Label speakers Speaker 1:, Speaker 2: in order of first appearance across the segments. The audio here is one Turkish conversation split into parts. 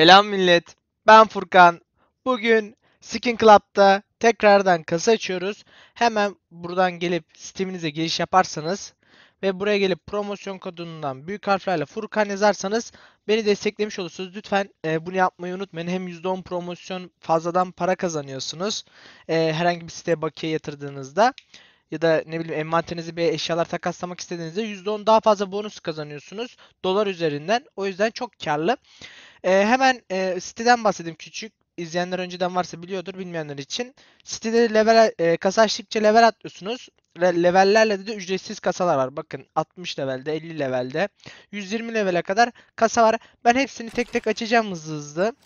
Speaker 1: Selam millet. Ben Furkan. Bugün Skin Club'da tekrardan kasa açıyoruz. Hemen buradan gelip Steam'inize giriş yaparsanız ve buraya gelip promosyon kodundan büyük harflerle Furkan yazarsanız beni desteklemiş olursunuz. Lütfen e, bunu yapmayı unutmayın. Hem %10 promosyon fazladan para kazanıyorsunuz. E, herhangi bir siteye bakiye yatırdığınızda ya da ne bileyim envanterinizi bir eşyalar takaslamak istediğinizde %10 daha fazla bonus kazanıyorsunuz dolar üzerinden. O yüzden çok karlı. E, hemen e, siteden bahsedeyim küçük. İzleyenler önceden varsa biliyordur bilmeyenler için. Sitede level, e, kasa açtıkça level atlıyorsunuz. Le, levellerle de, de ücretsiz kasalar var. Bakın 60 levelde, 50 levelde, 120 levele kadar kasa var. Ben hepsini tek tek açacağım hızlı hızlı.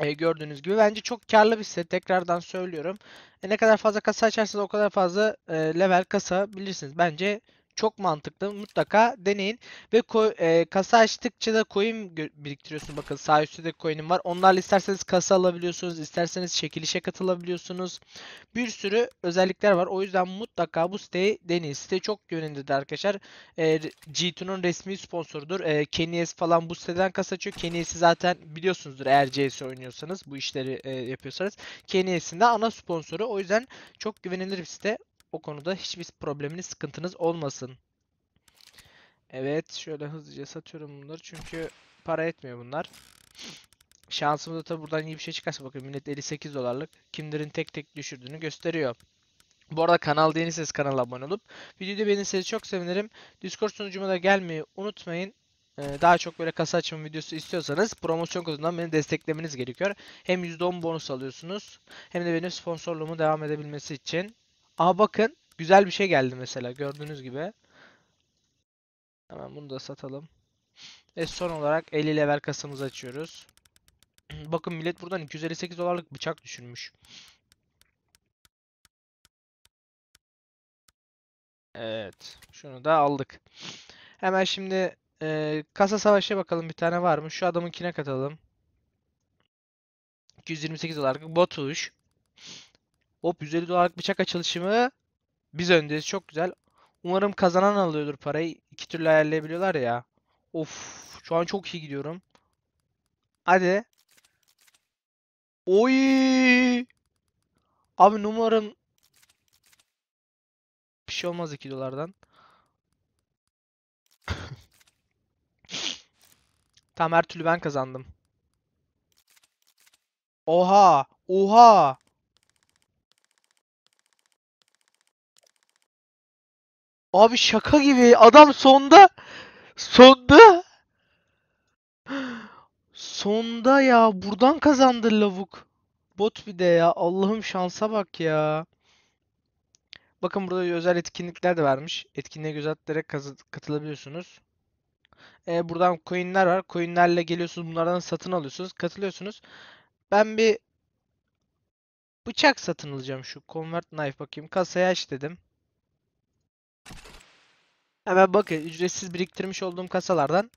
Speaker 1: E, gördüğünüz gibi bence çok karlı bir site. Tekrardan söylüyorum. E, ne kadar fazla kasa açarsanız o kadar fazla e, level kasa bilirsiniz. Bence çok mantıklı. Mutlaka deneyin. Ve e, kasa açtıkça da coin biriktiriyorsun. Bakın sağ üstte de coin'im var. Onlarla isterseniz kasa alabiliyorsunuz. isterseniz çekilişe katılabiliyorsunuz. Bir sürü özellikler var. O yüzden mutlaka bu siteyi deneyin. Site çok yönündedir arkadaşlar. E, G2'nun resmi sponsorudur. E, Kenyes falan bu siteden kasa açıyor. Kenyes'i zaten biliyorsunuzdur eğer CS oynuyorsanız. Bu işleri e, yapıyorsanız. Kenyes'in de ana sponsoru. O yüzden çok güvenilir bir site. O konuda hiçbir probleminiz, sıkıntınız olmasın. Evet, şöyle hızlıca satıyorum bunları çünkü para etmiyor bunlar. Şansımda tabi buradan iyi bir şey çıkarsa bakın millet 58 dolarlık kimlerin tek tek düşürdüğünü gösteriyor. Bu arada kanal değilseniz kanala abone olup videoyu beğenirseniz çok sevinirim. Discord sunucuma da gelmeyi unutmayın. Ee, daha çok böyle kasa açma videosu istiyorsanız promosyon kodundan beni desteklemeniz gerekiyor. Hem %10 bonus alıyorsunuz hem de benim sponsorluğumu devam edebilmesi için. Aa bakın güzel bir şey geldi mesela gördüğünüz gibi. Hemen bunu da satalım. Ve son olarak 50 level kasamızı açıyoruz. bakın millet buradan 258 dolarlık bıçak düşürmüş. Evet. Şunu da aldık. Hemen şimdi e, kasa savaşa bakalım bir tane var mı? Şu adamınkine katalım. 228 dolarlık botuş. Hop 150 dolarlık bıçak açılışımı. Biz öndeyiz. Çok güzel. Umarım kazanan alıyordur parayı. İki türlü ayarlayabiliyorlar ya. Of. Şu an çok iyi gidiyorum. Hadi. Oy. Abi numaram bir şey olmaz 2 dolardan. Tam her türlü ben kazandım. Oha! Oha! Abi şaka gibi adam sonda sonda sonda ya buradan kazandı lavuk. Bot bir de ya Allah'ım şansa bak ya. Bakın burada özel etkinlikler de vermiş. Etkinliğe gözetleyerek katılabiliyorsunuz. Ee, buradan coinler var. Coinlerle geliyorsunuz. Bunlardan satın alıyorsunuz. Katılıyorsunuz. Ben bir bıçak satın alacağım şu. Convert knife bakayım. kasaya aç dedim. Hemen bakın ücretsiz biriktirmiş olduğum kasalardan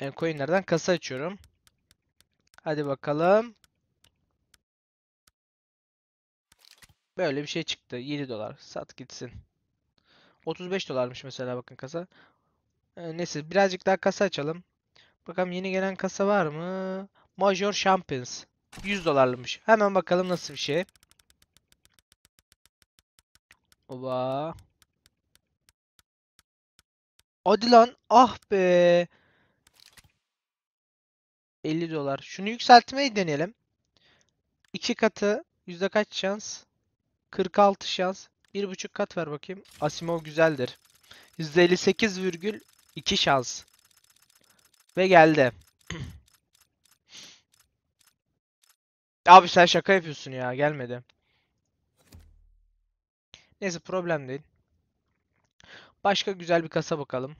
Speaker 1: yani e, coinlerden kasa açıyorum. Hadi bakalım. Böyle bir şey çıktı. 7 dolar. Sat gitsin. 35 dolarmış mesela bakın kasa. E, neyse birazcık daha kasa açalım. Bakalım yeni gelen kasa var mı? Major Champions. 100 dolarlımış. Hemen bakalım nasıl bir şey. Oba. Adilan ah be. 50 dolar. Şunu yükseltmeyi deneyelim. 2 katı yüzde kaç şans? 46 şans. 1.5 kat ver bakayım. Asimov güzeldir. %58,2 şans. Ve geldi. Abi sen şaka yapıyorsun ya. Gelmedi. Neyse problem değil. Başka güzel bir kasa bakalım.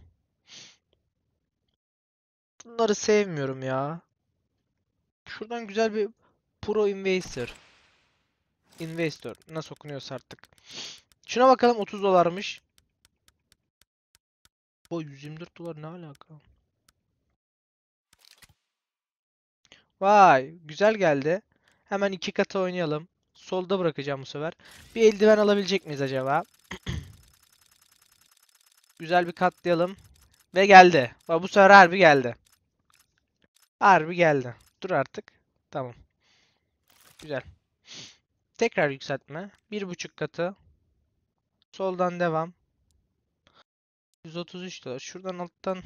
Speaker 1: Bunları sevmiyorum ya. Şuradan güzel bir Pro Investor. Investor. Nasıl okunuyorsa artık. Şuna bakalım 30 dolarmış. Bu 124 dolar ne alaka? Vay güzel geldi. Hemen iki kata oynayalım. Solda bırakacağım bu sefer. Bir eldiven alabilecek miyiz acaba? Güzel bir katlayalım. Ve geldi. Bak bu sefer harbi geldi. Harbi geldi. Dur artık. Tamam. Güzel. Tekrar yükseltme. Bir buçuk katı. Soldan devam. 133 dolar. Şuradan alttan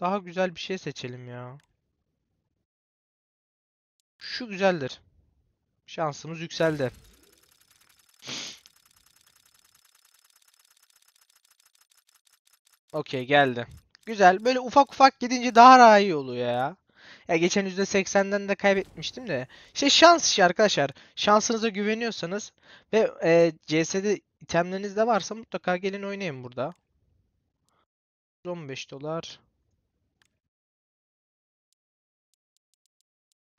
Speaker 1: daha güzel bir şey seçelim ya. Şu güzeldir. Şansımız yükseldi. Okey geldi. Güzel. Böyle ufak ufak gidince daha, daha iyi oluyor ya. Ya geçen %80'den de kaybetmiştim de. İşte şans işi arkadaşlar. Şansınıza güveniyorsanız ve e, CS'de itemleriniz de varsa mutlaka gelin oynayın burada. 15 dolar.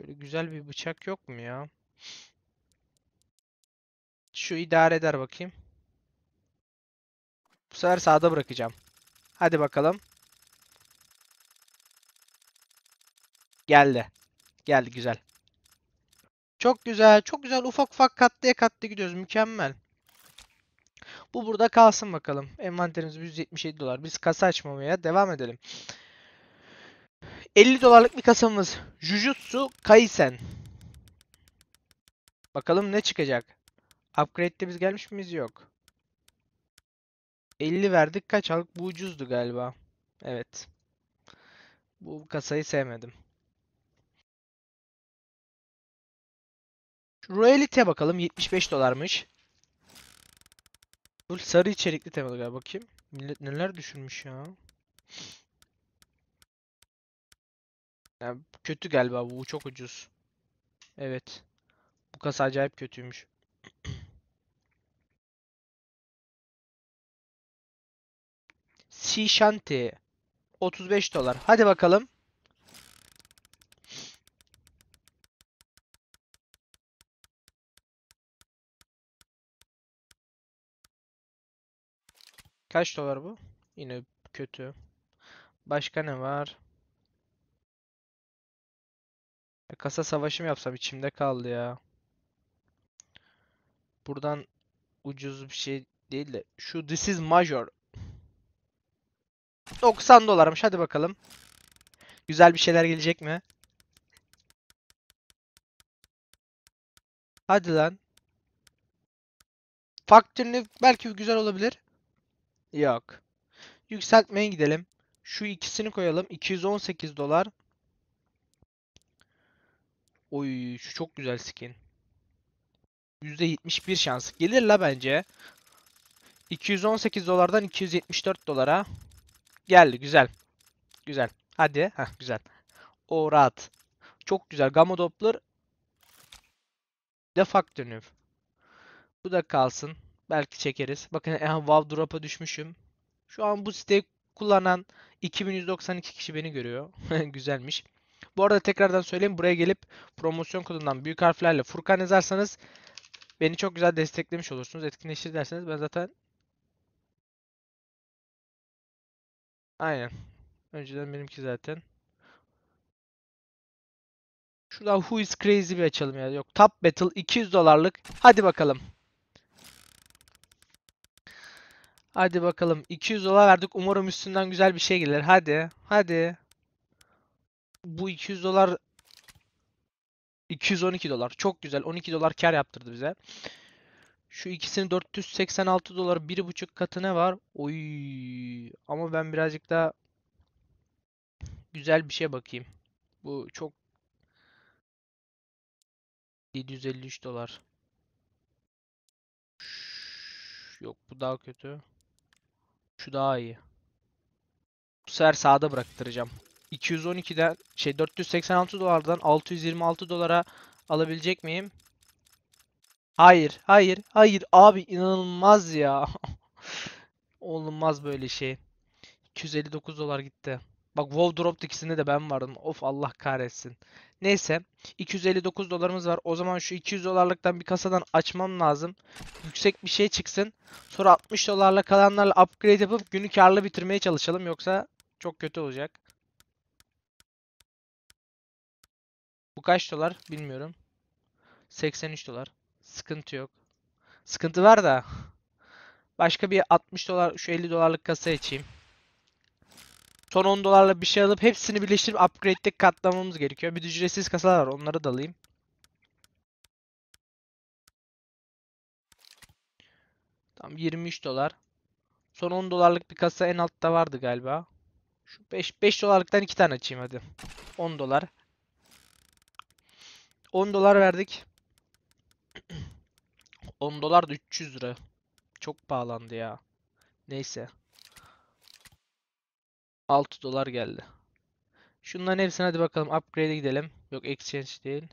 Speaker 1: Böyle güzel bir bıçak yok mu ya? Şu idare eder bakayım. Bu sefer sağda bırakacağım. Hadi bakalım. Geldi. Geldi güzel. Çok güzel. Çok güzel. Ufak ufak katlaya katlaya gidiyoruz. Mükemmel. Bu burada kalsın bakalım. Envanterimiz 177 dolar. Biz kasa açmamaya devam edelim. 50 dolarlık bir kasamız. Jujutsu Kaisen. Bakalım ne çıkacak. Upgrade'de biz gelmiş miyiz? Yok. 50 verdik. Kaç aldık? Bu ucuzdu galiba. Evet. Bu kasayı sevmedim. Royalty'e bakalım. 75 dolarmış. Bu sarı içerikli temalı galiba. Bakayım. Millet neler düşünmüş ya. Yani kötü galiba bu. Çok ucuz. Evet. Bu kasa acayip kötüymüş. Çiğ şanti. 35 dolar. Hadi bakalım. Kaç dolar bu? Yine kötü. Başka ne var? E, kasa savaşı mı yapsam içimde kaldı ya. Buradan ucuz bir şey değil de şu This is Major 90 dolarmış. Hadi bakalım. Güzel bir şeyler gelecek mi? Hadi lan. Faktörünü belki güzel olabilir. Yok. Yükseltmeye gidelim. Şu ikisini koyalım. 218 dolar. Oy şu çok güzel skin. %71 şans. Gelir la bence. 218 dolardan 274 dolara. Geldi güzel. Güzel. Hadi. Heh, güzel. O rahat. Çok güzel. Gamma Doppler Defaktöniv. Bu da kalsın. Belki çekeriz. Bakın en wow drop'a düşmüşüm. Şu an bu siteyi kullanan 2192 kişi beni görüyor. Güzelmiş. Bu arada tekrardan söyleyeyim. Buraya gelip promosyon kodundan büyük harflerle Furkan yazarsanız beni çok güzel desteklemiş olursunuz. Etkinleşir derseniz ben zaten Aynen. Önceden benimki zaten. Şurada Who is Crazy bir açalım ya. Yok Top Battle 200 dolarlık. Hadi bakalım. Hadi bakalım. 200 dolar verdik. Umarım üstünden güzel bir şey gelir. Hadi. Hadi. Bu 200 dolar 212 dolar. Çok güzel. 12 dolar kar yaptırdı bize. Şu ikisini 486 dolar bir buçuk katı ne var? Oy. Ama ben birazcık daha güzel bir şey bakayım. Bu çok 753 dolar. Yok bu daha kötü. Şu daha iyi. Bu sefer sağda bıraktıracağım. 212'den şey 486 dolardan 626 dolara alabilecek miyim? Hayır, hayır, hayır. Abi inanılmaz ya. Olmaz böyle şey. 259 dolar gitti. Bak WoW drop ikisinde de ben vardım. Of Allah kahretsin. Neyse. 259 dolarımız var. O zaman şu 200 dolarlıktan bir kasadan açmam lazım. Yüksek bir şey çıksın. Sonra 60 dolarla kalanlarla upgrade yapıp günü karlı bitirmeye çalışalım. Yoksa çok kötü olacak. Bu kaç dolar bilmiyorum. 83 dolar. Sıkıntı yok. Sıkıntı var da. Başka bir 60 dolar, şu 50 dolarlık kasa açayım. Son 10 dolarla bir şey alıp hepsini birleştirip upgrade'de katlamamız gerekiyor. Bir ücretsiz kasalar var. Onları da alayım. Tam 23 dolar. Son 10 dolarlık bir kasa en altta vardı galiba. Şu 5, 5 dolarlıktan 2 tane açayım hadi. 10 dolar. 10 dolar verdik. 10 dolar da 300 lira. Çok pahalandı ya. Neyse. 6 dolar geldi. Şunların hepsine hadi bakalım upgrade'e gidelim. Yok exchange değil.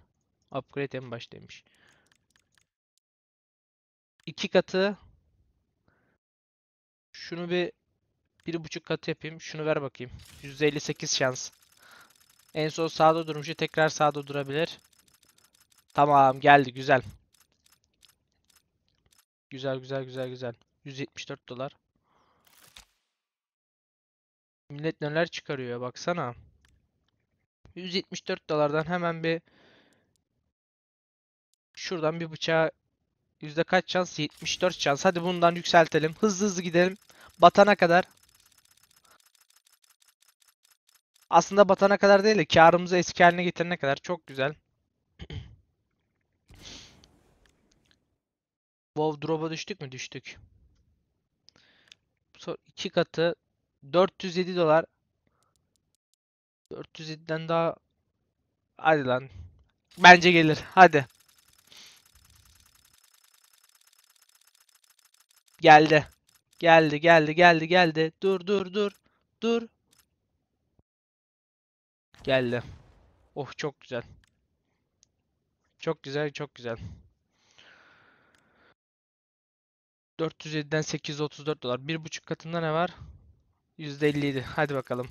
Speaker 1: Upgrade en baş demiş. İki katı. Şunu bir bir buçuk katı yapayım. Şunu ver bakayım. 158 şans. En son sağda durmuşu tekrar sağda durabilir. Tamam geldi güzel. Güzel güzel güzel güzel. 174 dolar. Millet neler çıkarıyor baksana. 174 dolardan hemen bir şuradan bir bıçağa yüzde kaç şans? 74 şans. Hadi bundan yükseltelim. Hızlı hızlı gidelim. Batana kadar. Aslında batana kadar değil de karımızı eski haline getirene kadar çok güzel. Wow drop'a düştük mü? Düştük. İki katı 407 dolar. 407'den daha hadi lan. Bence gelir. Hadi. Geldi. Geldi, geldi, geldi, geldi. Dur, dur, dur. Dur. Geldi. Oh çok güzel. Çok güzel, çok güzel. 407'den 834 dolar. Bir buçuk katında ne var? %57. Hadi bakalım.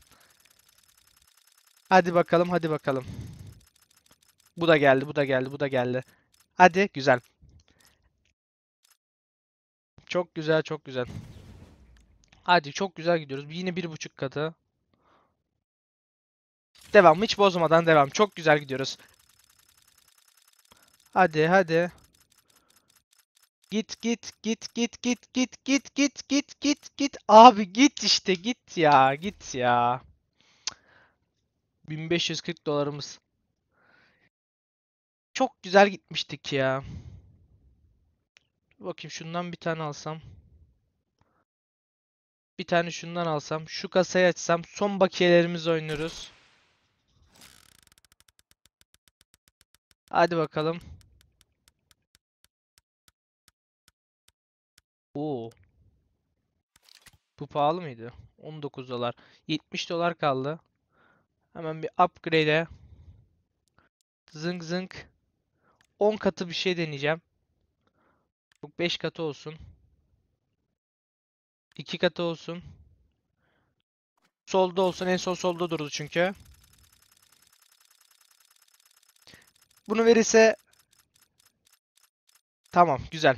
Speaker 1: Hadi bakalım, hadi bakalım. Bu da geldi, bu da geldi, bu da geldi. Hadi, güzel. Çok güzel, çok güzel. Hadi çok güzel gidiyoruz. Yine bir buçuk katı. Devam, hiç bozmadan devam. Çok güzel gidiyoruz. Hadi, hadi. Git git git git git git git git git git git. Abi git işte git ya git ya. 1540 dolarımız. Çok güzel gitmiştik ya. Bakayım şundan bir tane alsam. Bir tane şundan alsam. Şu kasayı açsam son bakiyelerimiz oynuyoruz. Hadi bakalım. Oo. Bu pahalı mıydı? 19 dolar. 70 dolar kaldı. Hemen bir upgrade'e. Zınk zınk. 10 katı bir şey deneyeceğim. Yok 5 katı olsun. 2 katı olsun. Solda olsun. En son solda durdu çünkü. Bunu verirse Tamam güzel.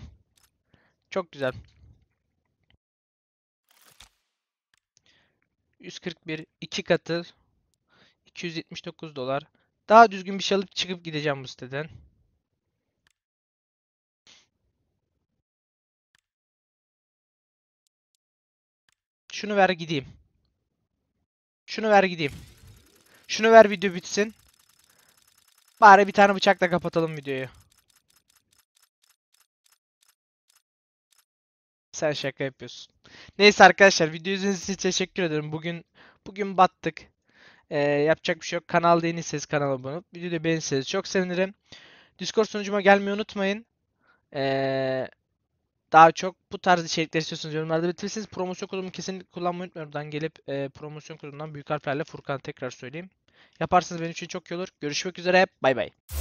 Speaker 1: Çok güzel. 141 2 katı 279 dolar. Daha düzgün bir şey alıp çıkıp gideceğim bu siteden. Şunu ver gideyim. Şunu ver gideyim. Şunu ver video bitsin. Bari bir tane bıçakla kapatalım videoyu. Sen şaka yapıyorsun. Neyse arkadaşlar video izlediğiniz için teşekkür ederim. Bugün bugün battık. Ee, yapacak bir şey yok. kanal değilseniz kanala abone olup videoyu beğenirseniz çok sevinirim. Discord sunucuma gelmeyi unutmayın. Ee, daha çok bu tarz içerikler istiyorsanız yorumlarda belirtirsiniz. Promosyon kodumu kesinlikle kullanmayı unutmayın. Buradan gelip e, promosyon kodundan büyük harflerle Furkan tekrar söyleyeyim. Yaparsanız benim için çok iyi olur. Görüşmek üzere. Bay bay.